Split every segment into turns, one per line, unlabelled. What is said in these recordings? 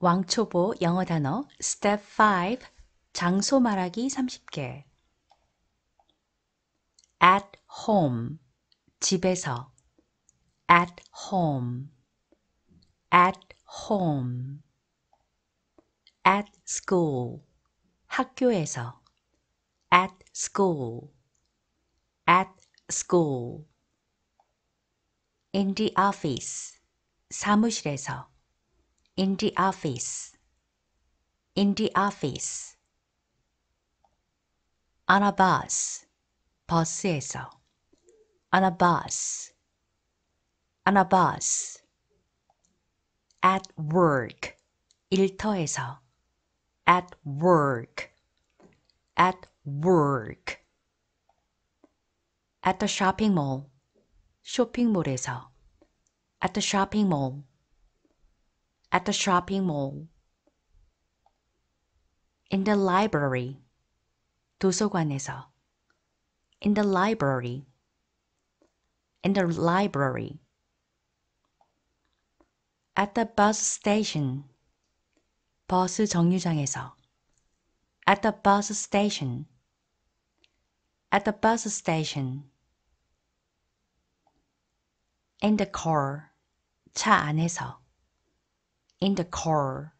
왕초보 영어 단어 Step 5 장소 말하기 30개 At home 집에서 At home At home At school 학교에서 At school At school In the office 사무실에서 in the office in the office on a bus 버스에서 on a bus on a bus at work 일터에서 at work at work at the shopping mall 쇼핑몰에서 at the shopping mall at the shopping mall, in the library, 도서관에서, in the library, in the library, at the bus station, 버스 정류장에서, at the bus station, at the bus station, in the car, 차 안에서, in the car.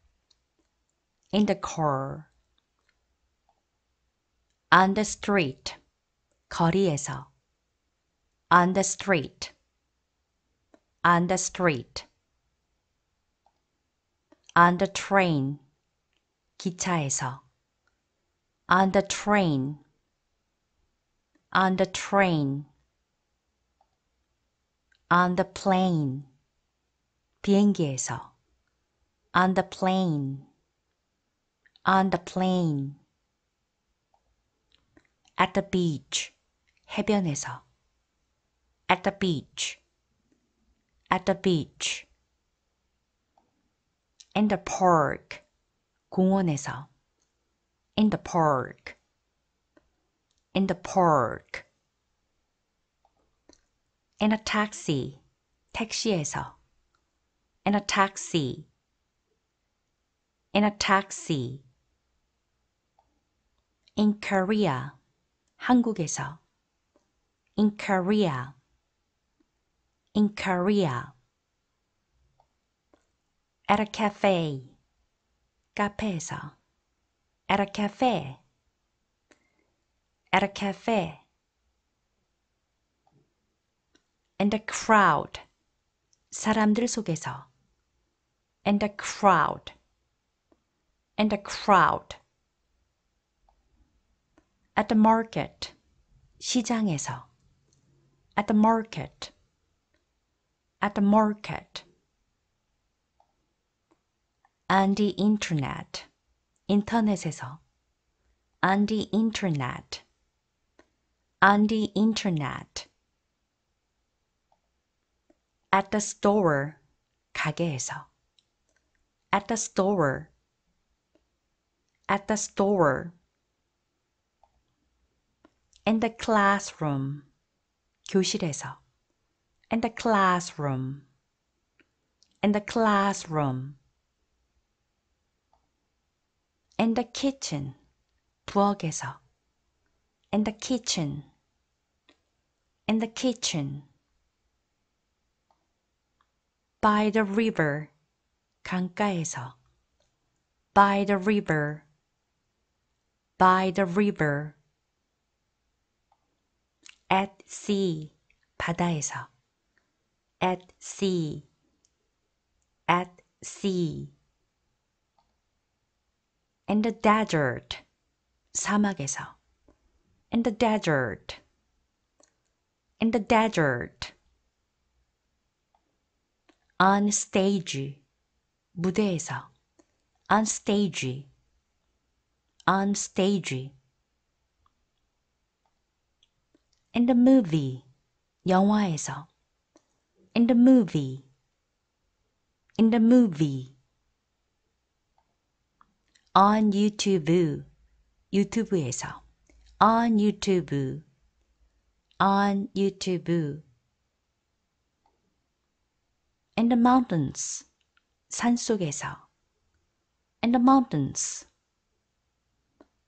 In the car. On the street. 거리에서. On the street. On the street. On the train. 기차에서. On the train. On the train. On the plane. 비행기에서. On the plane. On the plane. At the beach. 해변에서. At the beach. At the beach. In the park. 공원에서. In the park. In the park. In a taxi. 택시에서. In a taxi in a taxi in Korea 한국에서 in Korea in Korea at a cafe 카페에서 at a cafe at a cafe in the crowd 사람들 속에서 in the crowd and a crowd. At the market. 시장에서. At the market. At the market. On the internet. 인터넷에서. On the internet. On the internet. At the store. 가게에서. At the store. At the store. In the classroom. 교실에서. In the classroom. In the classroom. In the kitchen. 부엌에서. In the kitchen. In the kitchen. By the river. 강가에서. By the river. By the river. At sea, 바다에서. At sea. At sea. In the desert, 사막에서. In the desert. In the desert. On stage, 무대에서. On stage on-stage. In the movie, 영화에서. In the movie. In the movie. On YouTube. 유튜브에서. On YouTube. On YouTube. In the mountains. 산 속에서. In the mountains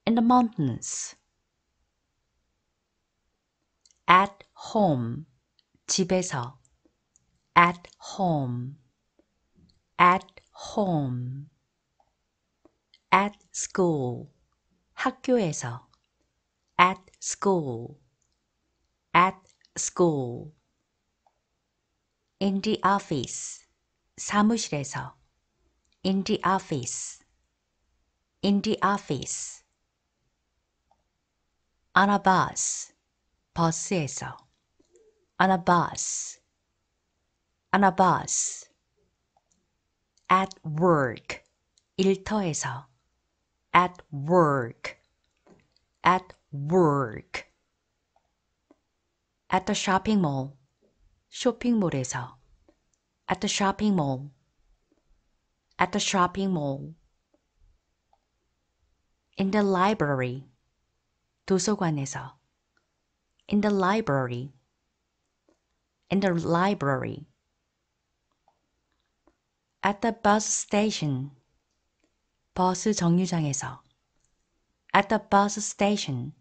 in the mountains. at home 집에서 at home at home at school 학교에서 at school at school in the office 사무실에서 in the office in the office Anabas, posseso. Anabas, Anabas. At work, 일터에서. At work, at work. At the shopping mall, 쇼핑몰에서. At the shopping mall, at the shopping mall. In the library, 도서관에서 in the library in the library at the bus station 버스 정류장에서 at the bus station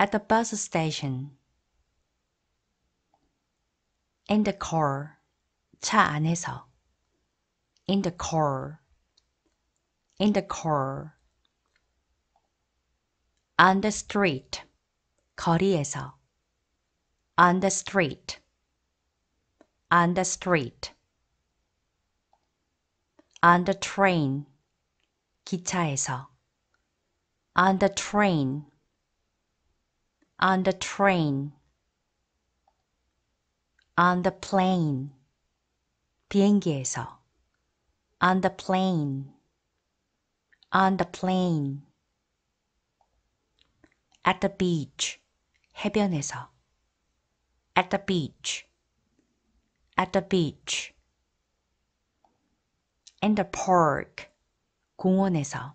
at the bus station in the car 차 안에서 in the car in the car on the street 거리에서 on the street on the street on the train 기차에서 on the train on the train on the plane 비행기에서 on the plane on the plane at the beach 해변에서 at the beach at the beach in the park 공원에서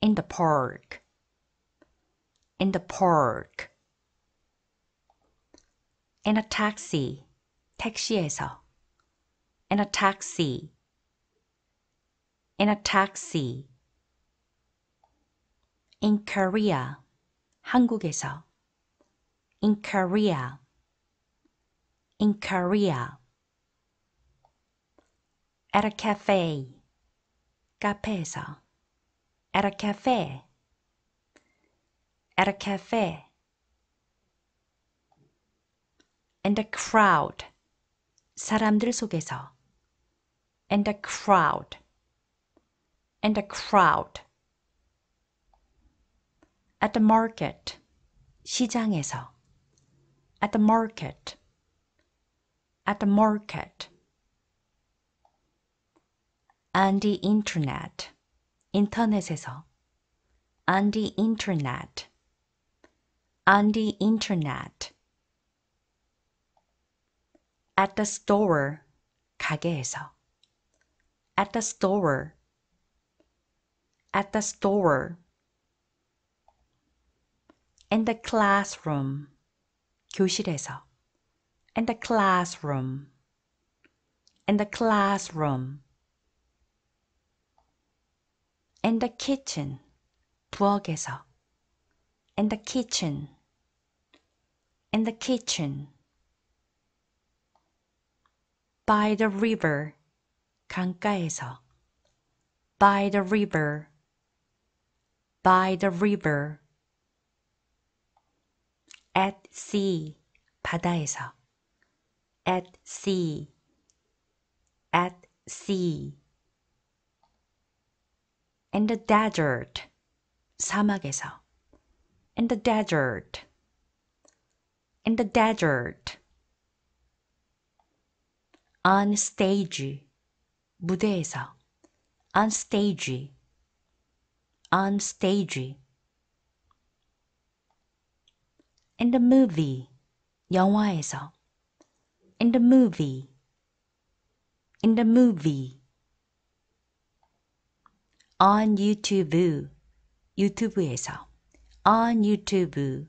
in the park in the park in a taxi 택시에서 in a taxi in a taxi in Korea 한국에서 in Korea in Korea at a cafe 카페에서 at a cafe at a cafe and a crowd 사람들 속에서 and a crowd and a crowd at the market 시장에서 at the market at the market on the internet 인터넷에서 on the internet on the internet at the store 가게에서 at the store at the store in the classroom 교실에서 in the classroom in the classroom in the kitchen 부엌에서 in the kitchen in the kitchen by the river 강가에서 by the river by the river at sea 바다에서 at sea at sea in the desert 사막에서 in the desert in the desert on stage 무대에서 on stage on stage in the movie 영화에서 in the movie in the movie on YouTube, 유튜브에서 on YouTube.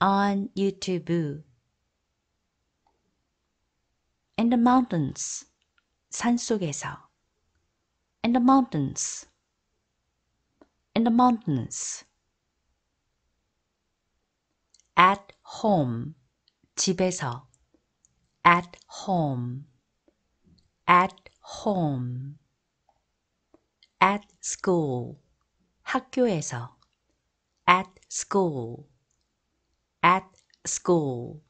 on YouTube. in the mountains 산속에서 in the mountains in the mountains at home 집에서 at home at home at school 학교에서 at school at school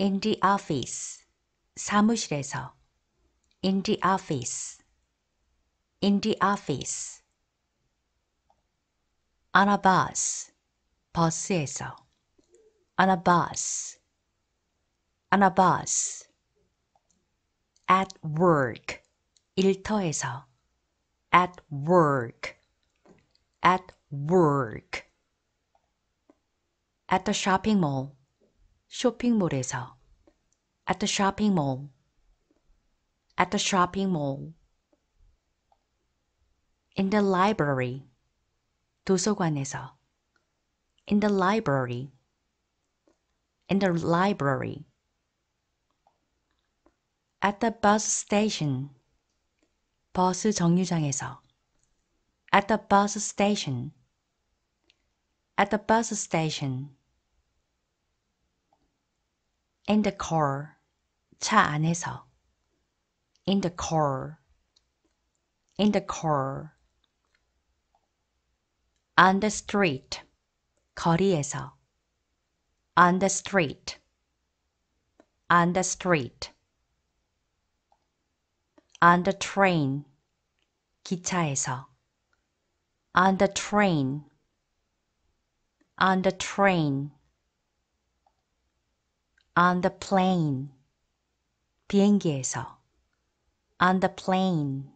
in the office 사무실에서 in the office in the office on a bus on a bus. On a bus. at work, 일터에서, at work, at work, at the shopping mall, 쇼핑몰에서, at the shopping mall, at the shopping mall, in the library, 도서관에서, in the library. In the library. At the bus station. 버스 정류장에서. At the bus station. At the bus station. In the car. 차 안에서. In the car. In the car. On the street. 거리에서 on the street on the street on the train 기차에서 on the train on the train on the plane 비행기에서 on the plane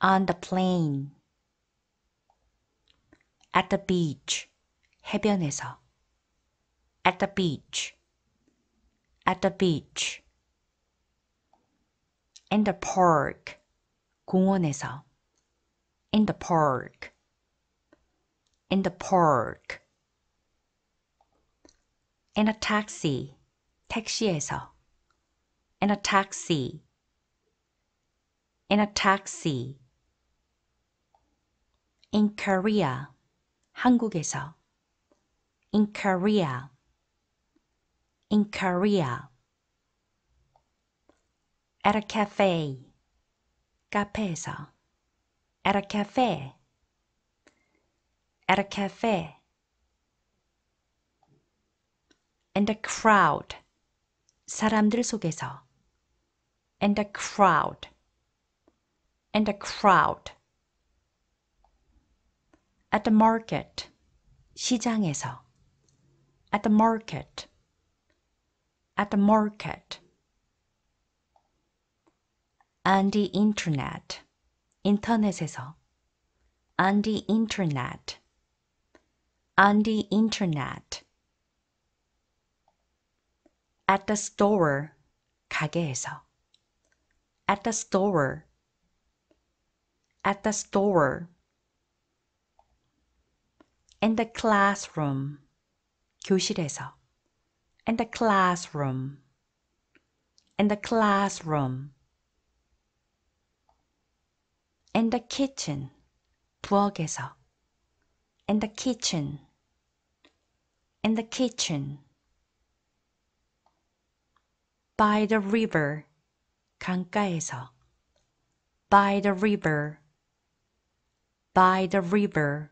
on the plane at the beach 해변에서 at the beach at the beach in the park 공원에서 in the park in the park in a taxi 택시에서 in a taxi in a taxi in Korea 한국에서 in Korea in Korea at a cafe 카페에서 at a cafe at a cafe and a crowd 사람들 속에서 and a crowd and a crowd at the market 시장에서 at the market. At the market. On the internet. 인터넷에서. On the internet. On the internet. At the store. 가게에서. At the store. At the store. In the classroom. 교실에서 in the classroom in the classroom in the kitchen 부엌에서 in the kitchen in the kitchen by the river 강가에서 by the river by the river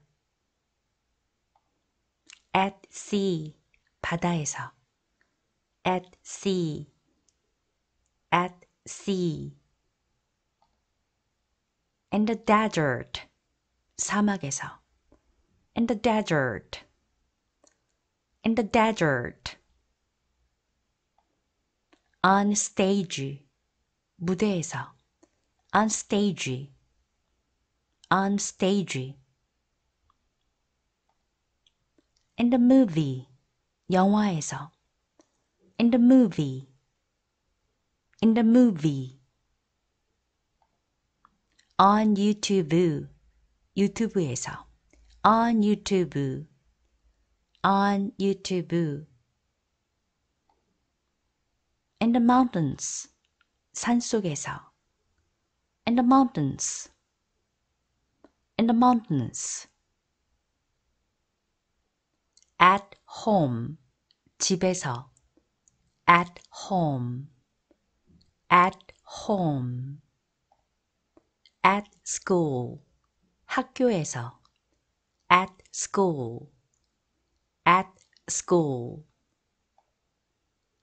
at sea 바다에서 at sea at sea in the desert 사막에서 in the desert in the desert on stage 무대에서 on stage on stage in the movie 영화에서 in the movie in the movie on YouTube, 유튜브에서 on YouTube. on YouTube. in the mountains 산속에서 in the mountains in the mountains at home 집에서 at home at home at school 학교에서 at school at school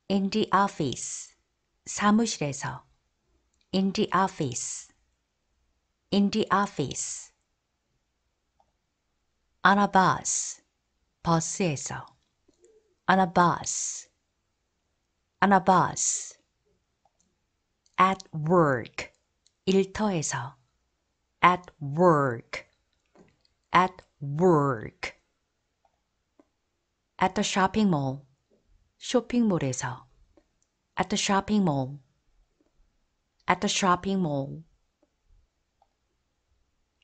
in the office 사무실에서 in the office in the office on a bus on anabas anabas at work 일터에서 at work at work at the shopping mall 쇼핑몰에서 at the shopping mall at the shopping mall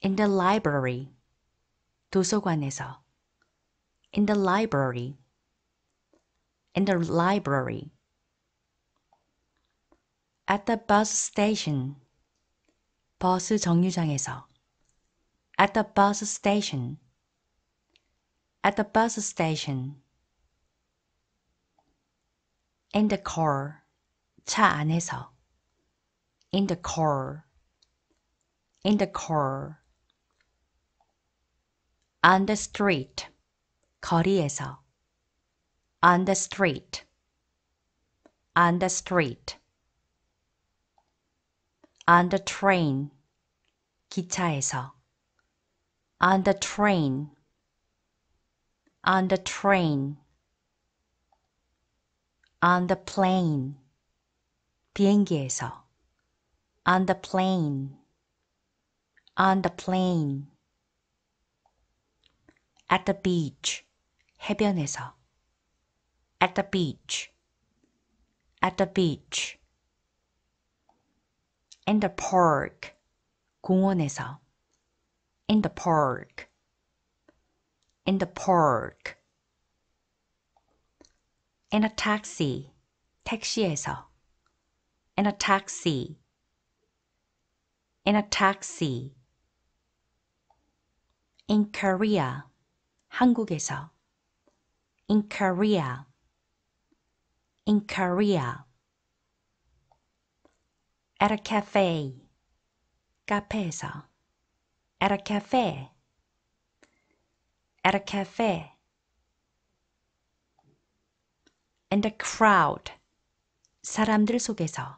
in the library 도서관에서 in the library. In the library. At the bus station. 버스 정류장에서. At the bus station. At the bus station. In the car. 차 안에서. In the car. In the car. On the street. 거리에서 on the street on the street on the train 기차에서 on the train on the train on the plane 비행기에서 on the plane on the plane at the beach 해변에서 at the beach at the beach in the park 공원에서 in the park in the park in a taxi 택시에서 in a taxi in a taxi in Korea 한국에서 in Korea in Korea at a cafe 카페에서 at a cafe at a cafe and a crowd 사람들 속에서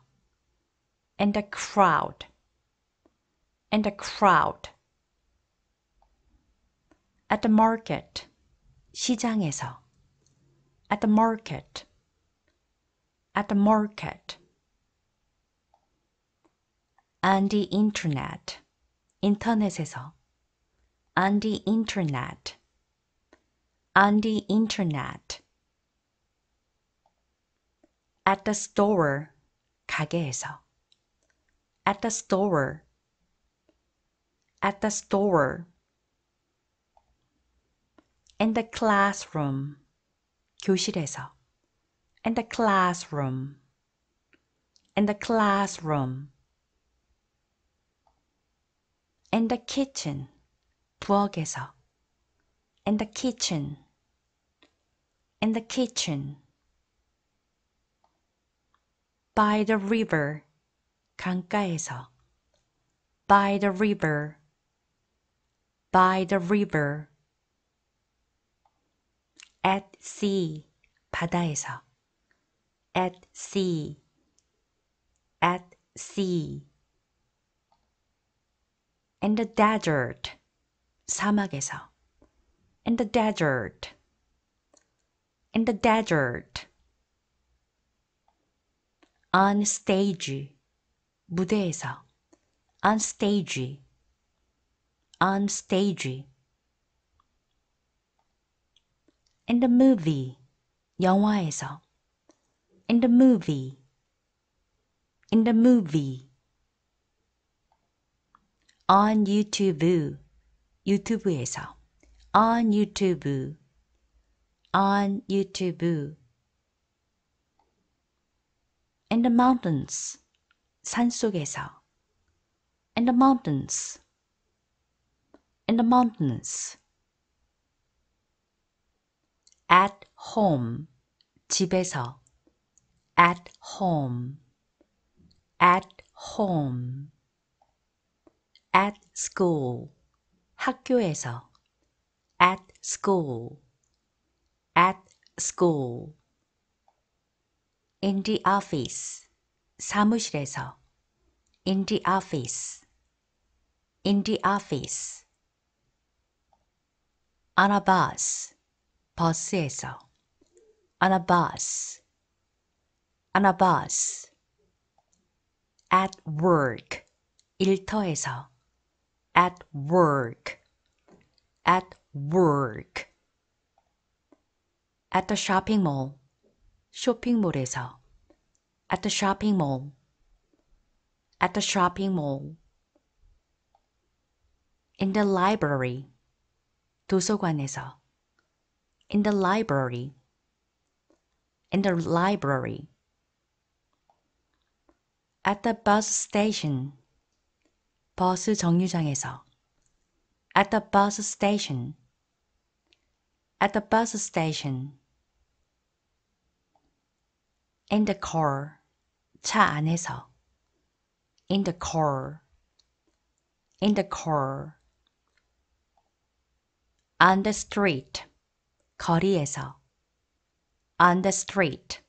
and a crowd and a crowd at the market 시장에서 at the market at the market on the internet 인터넷에서 on the internet on the internet at the store 가게에서 at the store at the store in the classroom 교실에서 in the classroom in the classroom in the kitchen 부엌에서 in the kitchen in the kitchen by the river 강가에서 by the river by the river at sea 바다에서 at sea at sea in the desert 사막에서 in the desert in the desert on stage 무대에서 on stage on stage in the movie 영화에서 in the movie in the movie on YouTube, 유튜브에서 on YouTube. on YouTube. in the mountains 산속에서 in the mountains in the mountains at home 집에서 at home at home at school 학교에서 at school at school in the office 사무실에서 in the office in the office on a bus on a bus. On a bus. at work, 일터에서, at work, at work, at the shopping mall, 쇼핑몰에서, at the shopping mall, at the shopping mall, in the library, 도서관에서, in the library. In the library. At the bus station. 버스 정류장에서. At the bus station. At the bus station. In the car. 차 안에서. In the car. In the car. On the street. 거리에서 on the street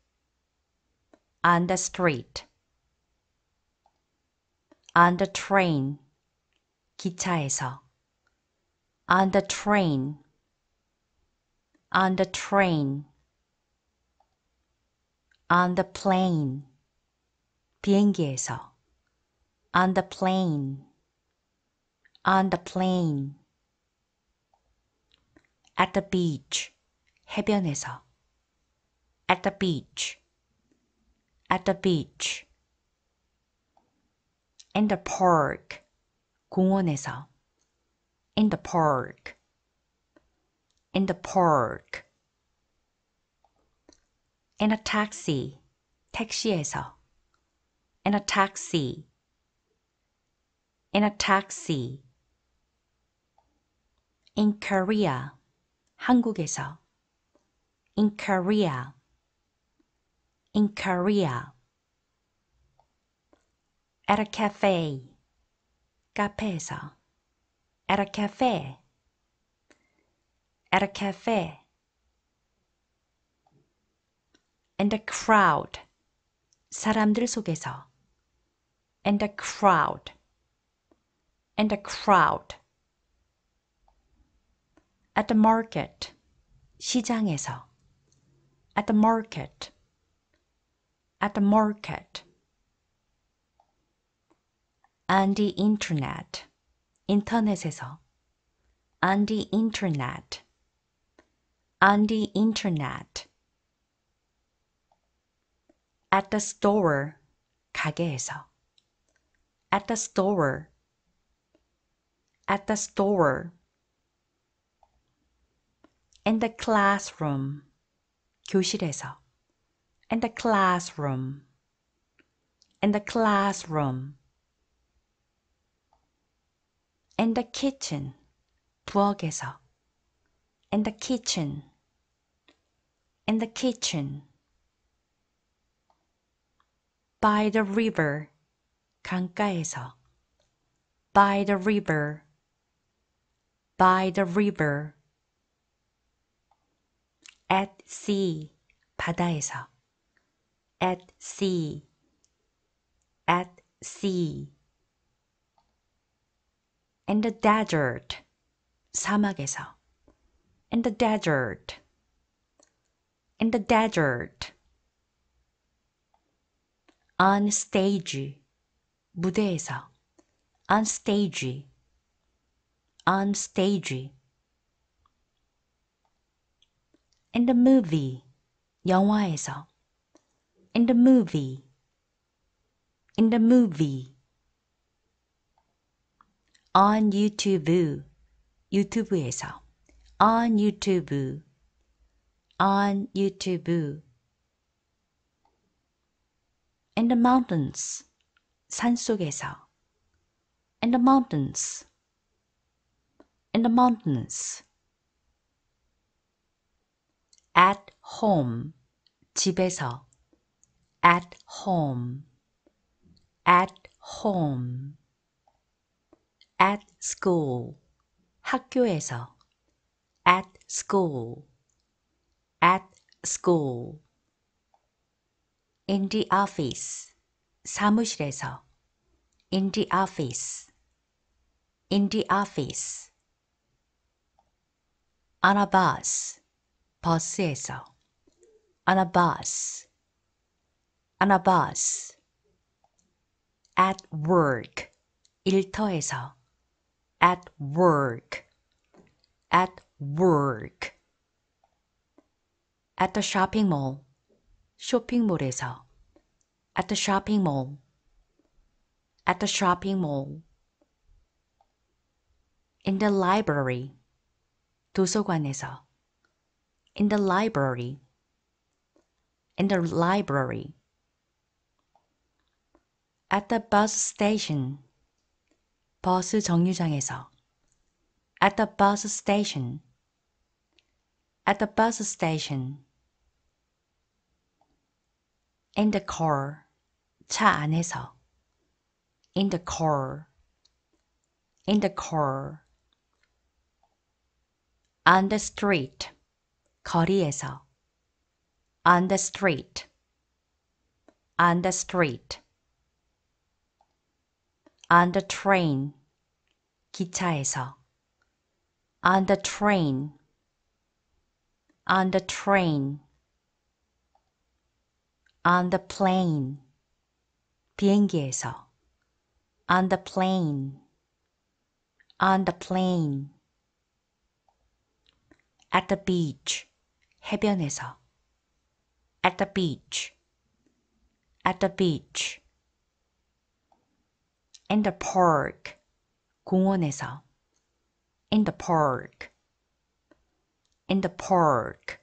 on the street on the train 기차에서 on the train on the train on the plane 비행기에서 on the plane on the plane at the beach 해변에서 at the beach at the beach in the park 공원에서 in the park in the park in a taxi 택시에서 in a taxi in a taxi in Korea 한국에서 in Korea in Korea at a cafe 카페에서 at a cafe at a cafe and a crowd 사람들 속에서 and a crowd and a crowd at the market 시장에서 at the market. At the market. On the internet. 인터넷에서. On the internet. On the internet. At the store. 가게에서. At the store. At the store. In the classroom. 교실에서 in the classroom in the classroom in the kitchen 부엌에서 in the kitchen in the kitchen by the river 강가에서 by the river by the river sea 바다에서 at sea at sea in the desert 사막에서 in the desert in the desert on stage 무대에서 on stage on stage in the movie 영화에서 in the movie in the movie on YouTube, 유튜브에서 on YouTube. on YouTube. in the mountains 산속에서 in the mountains in the mountains at home 집에서 at home at home at school 학교에서 at school at school in the office 사무실에서 in the office in the office on a bus on anabas, anabas, at work, 일터에서, at work, at work, at the shopping mall, 쇼핑몰에서, at the shopping mall, at the shopping mall, in the library, 도서관에서, in the library. In the library. At the bus station. 버스 정류장에서. At the bus station. At the bus station. In the car. 차 안에서. In the car. In the car. On the street. 거리에서 on the street on the street on the train 기차에서 on the train on the train on the plane 비행기에서 on the plane on the plane at the beach 해변에서 at the beach at the beach in the park 공원에서 in the park in the park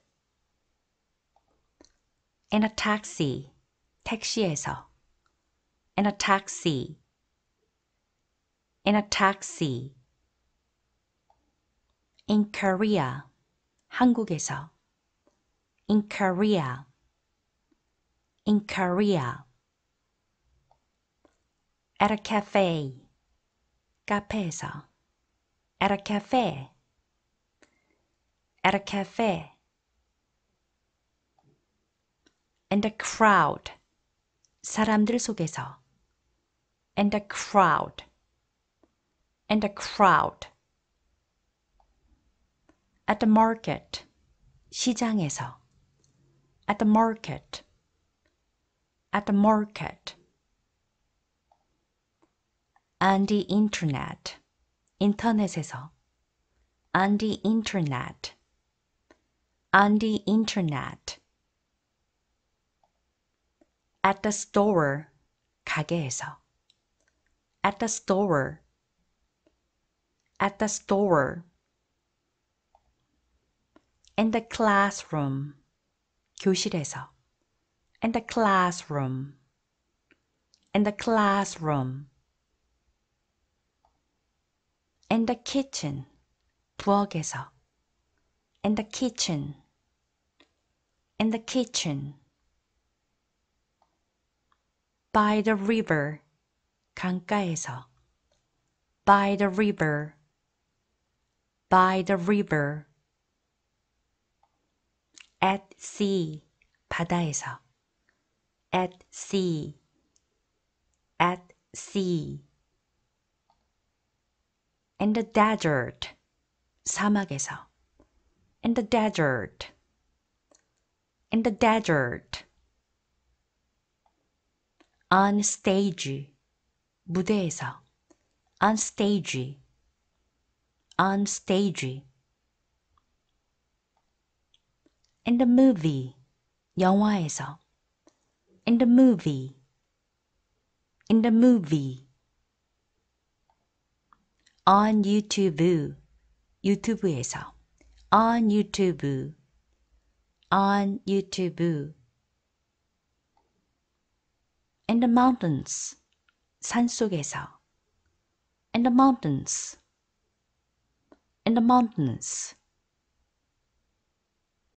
in a taxi 택시에서 in a taxi in a taxi in Korea 한국에서 in Korea in Korea at a cafe 카페에서 at a cafe at a cafe and a crowd 사람들 속에서 and a crowd and a crowd at the market 시장에서 at the market. At the market. On the internet. 인터넷에서. On the internet. On the internet. At the store. 가게에서. At the store. At the store. In the classroom. 교실에서 in the classroom in the classroom in the kitchen 부엌에서 in the kitchen in the kitchen by the river 강가에서 by the river by the river at sea 바다에서 at sea at sea in the desert 사막에서 in the desert in the desert on stage 무대에서 on stage on stage in the movie 영화에서 in the movie in the movie on YouTube, 유튜브에서 on YouTube. on YouTube. in the mountains 산속에서 in the mountains in the mountains